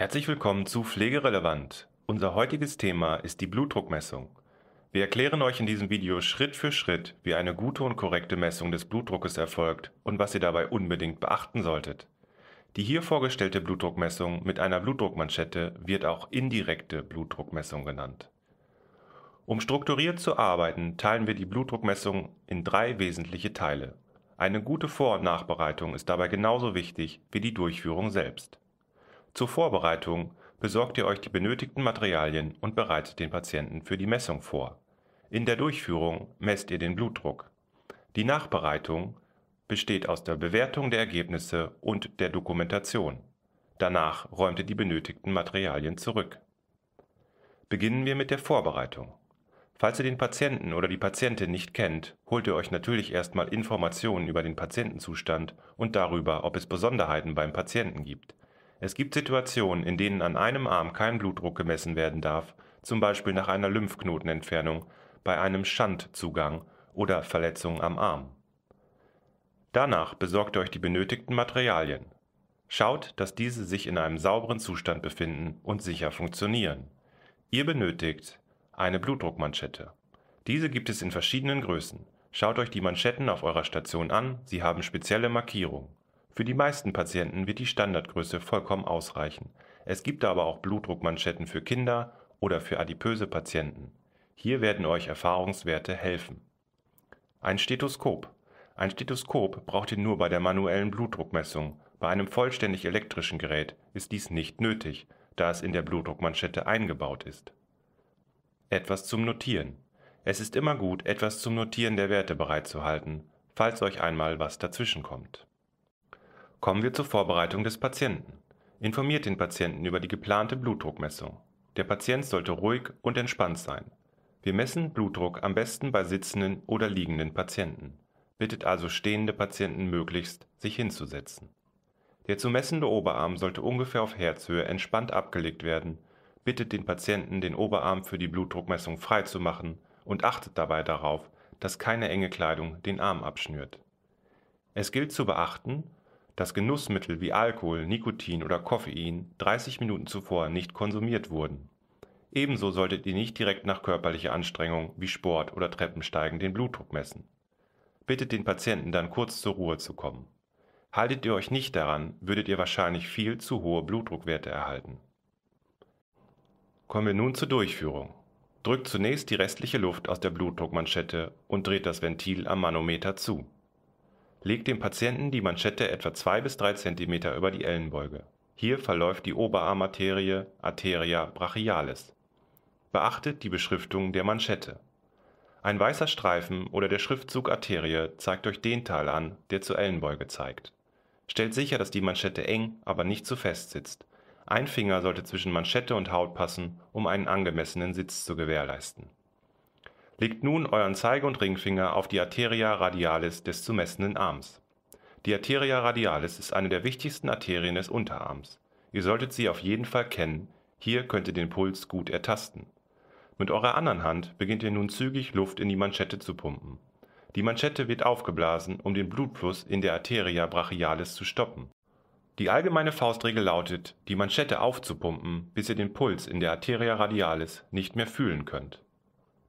Herzlich willkommen zu Pflegerelevant. Unser heutiges Thema ist die Blutdruckmessung. Wir erklären euch in diesem Video Schritt für Schritt, wie eine gute und korrekte Messung des Blutdruckes erfolgt und was ihr dabei unbedingt beachten solltet. Die hier vorgestellte Blutdruckmessung mit einer Blutdruckmanschette wird auch indirekte Blutdruckmessung genannt. Um strukturiert zu arbeiten, teilen wir die Blutdruckmessung in drei wesentliche Teile. Eine gute Vor- und Nachbereitung ist dabei genauso wichtig wie die Durchführung selbst. Zur Vorbereitung besorgt ihr euch die benötigten Materialien und bereitet den Patienten für die Messung vor. In der Durchführung messt ihr den Blutdruck. Die Nachbereitung besteht aus der Bewertung der Ergebnisse und der Dokumentation. Danach räumt ihr die benötigten Materialien zurück. Beginnen wir mit der Vorbereitung. Falls ihr den Patienten oder die Patientin nicht kennt, holt ihr euch natürlich erstmal Informationen über den Patientenzustand und darüber, ob es Besonderheiten beim Patienten gibt. Es gibt Situationen, in denen an einem Arm kein Blutdruck gemessen werden darf, zum Beispiel nach einer Lymphknotenentfernung, bei einem Schandzugang oder Verletzungen am Arm. Danach besorgt euch die benötigten Materialien. Schaut, dass diese sich in einem sauberen Zustand befinden und sicher funktionieren. Ihr benötigt eine Blutdruckmanschette. Diese gibt es in verschiedenen Größen. Schaut euch die Manschetten auf eurer Station an, sie haben spezielle Markierungen. Für die meisten Patienten wird die Standardgröße vollkommen ausreichen. Es gibt aber auch Blutdruckmanschetten für Kinder oder für adipöse Patienten. Hier werden euch Erfahrungswerte helfen. Ein Stethoskop. Ein Stethoskop braucht ihr nur bei der manuellen Blutdruckmessung. Bei einem vollständig elektrischen Gerät ist dies nicht nötig, da es in der Blutdruckmanschette eingebaut ist. Etwas zum Notieren. Es ist immer gut, etwas zum Notieren der Werte bereitzuhalten, falls euch einmal was dazwischenkommt. Kommen wir zur Vorbereitung des Patienten. Informiert den Patienten über die geplante Blutdruckmessung. Der Patient sollte ruhig und entspannt sein. Wir messen Blutdruck am besten bei sitzenden oder liegenden Patienten. Bittet also stehende Patienten möglichst, sich hinzusetzen. Der zu messende Oberarm sollte ungefähr auf Herzhöhe entspannt abgelegt werden. Bittet den Patienten, den Oberarm für die Blutdruckmessung freizumachen und achtet dabei darauf, dass keine enge Kleidung den Arm abschnürt. Es gilt zu beachten, dass Genussmittel wie Alkohol, Nikotin oder Koffein 30 Minuten zuvor nicht konsumiert wurden. Ebenso solltet ihr nicht direkt nach körperlicher Anstrengung wie Sport oder Treppensteigen den Blutdruck messen. Bittet den Patienten dann kurz zur Ruhe zu kommen. Haltet ihr euch nicht daran, würdet ihr wahrscheinlich viel zu hohe Blutdruckwerte erhalten. Kommen wir nun zur Durchführung. Drückt zunächst die restliche Luft aus der Blutdruckmanschette und dreht das Ventil am Manometer zu. Legt dem Patienten die Manschette etwa 2 bis 3 cm über die Ellenbeuge. Hier verläuft die Oberarmarterie (Arteria brachialis). Beachtet die Beschriftung der Manschette. Ein weißer Streifen oder der Schriftzug Arterie zeigt euch den Teil an, der zur Ellenbeuge zeigt. Stellt sicher, dass die Manschette eng, aber nicht zu fest sitzt. Ein Finger sollte zwischen Manschette und Haut passen, um einen angemessenen Sitz zu gewährleisten Legt nun euren Zeige- und Ringfinger auf die Arteria radialis des zu messenden Arms. Die Arteria radialis ist eine der wichtigsten Arterien des Unterarms. Ihr solltet sie auf jeden Fall kennen, hier könnt ihr den Puls gut ertasten. Mit eurer anderen Hand beginnt ihr nun zügig Luft in die Manschette zu pumpen. Die Manschette wird aufgeblasen, um den Blutfluss in der Arteria brachialis zu stoppen. Die allgemeine Faustregel lautet, die Manschette aufzupumpen, bis ihr den Puls in der Arteria radialis nicht mehr fühlen könnt.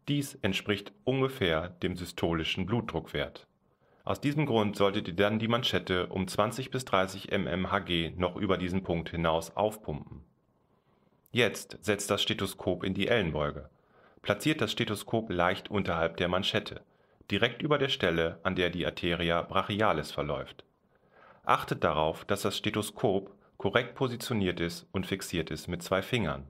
Dies entspricht ungefähr dem systolischen Blutdruckwert. Aus diesem Grund solltet ihr dann die Manschette um 20 bis 30 mmHg noch über diesen Punkt hinaus aufpumpen. Jetzt setzt das Stethoskop in die Ellenbeuge. Platziert das Stethoskop leicht unterhalb der Manschette, direkt über der Stelle, an der die Arteria brachialis verläuft. Achtet darauf, dass das Stethoskop korrekt positioniert ist und fixiert ist mit zwei Fingern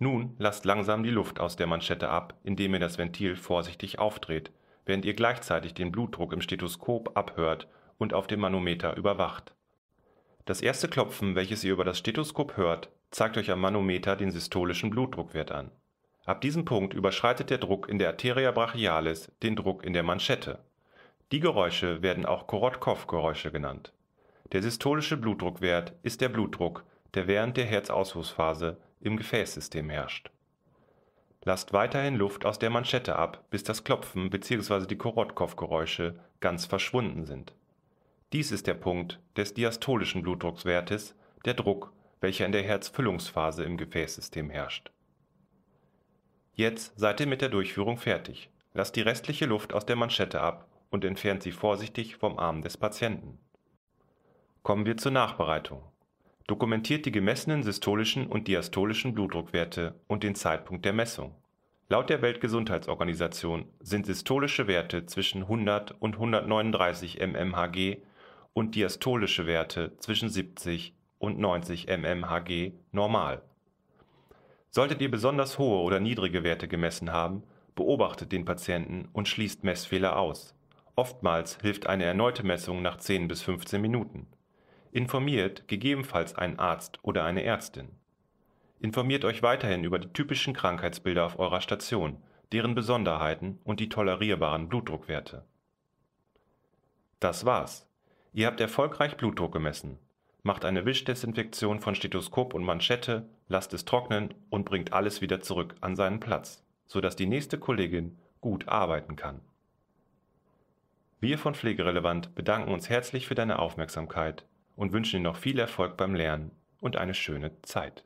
nun lasst langsam die Luft aus der Manschette ab, indem ihr das Ventil vorsichtig aufdreht, während ihr gleichzeitig den Blutdruck im Stethoskop abhört und auf dem Manometer überwacht. Das erste Klopfen, welches ihr über das Stethoskop hört, zeigt euch am Manometer den systolischen Blutdruckwert an. Ab diesem Punkt überschreitet der Druck in der Arteria brachialis den Druck in der Manschette. Die Geräusche werden auch Korotkow-Geräusche genannt. Der systolische Blutdruckwert ist der Blutdruck, der während der Herzauswurfphase im Gefäßsystem herrscht. Lasst weiterhin Luft aus der Manschette ab, bis das Klopfen bzw. die Korotkopfgeräusche ganz verschwunden sind. Dies ist der Punkt des diastolischen Blutdruckswertes, der Druck, welcher in der Herzfüllungsphase im Gefäßsystem herrscht. Jetzt seid ihr mit der Durchführung fertig. Lasst die restliche Luft aus der Manschette ab und entfernt sie vorsichtig vom Arm des Patienten. Kommen wir zur Nachbereitung dokumentiert die gemessenen systolischen und diastolischen Blutdruckwerte und den Zeitpunkt der Messung. Laut der Weltgesundheitsorganisation sind systolische Werte zwischen 100 und 139 mmHg und diastolische Werte zwischen 70 und 90 mmHg normal. Solltet ihr besonders hohe oder niedrige Werte gemessen haben, beobachtet den Patienten und schließt Messfehler aus. Oftmals hilft eine erneute Messung nach 10 bis 15 Minuten. Informiert gegebenenfalls einen Arzt oder eine Ärztin. Informiert euch weiterhin über die typischen Krankheitsbilder auf eurer Station, deren Besonderheiten und die tolerierbaren Blutdruckwerte. Das war's. Ihr habt erfolgreich Blutdruck gemessen. Macht eine Wischdesinfektion von Stethoskop und Manschette, lasst es trocknen und bringt alles wieder zurück an seinen Platz, sodass die nächste Kollegin gut arbeiten kann. Wir von Pflegerelevant bedanken uns herzlich für deine Aufmerksamkeit und wünschen Ihnen noch viel Erfolg beim Lernen und eine schöne Zeit.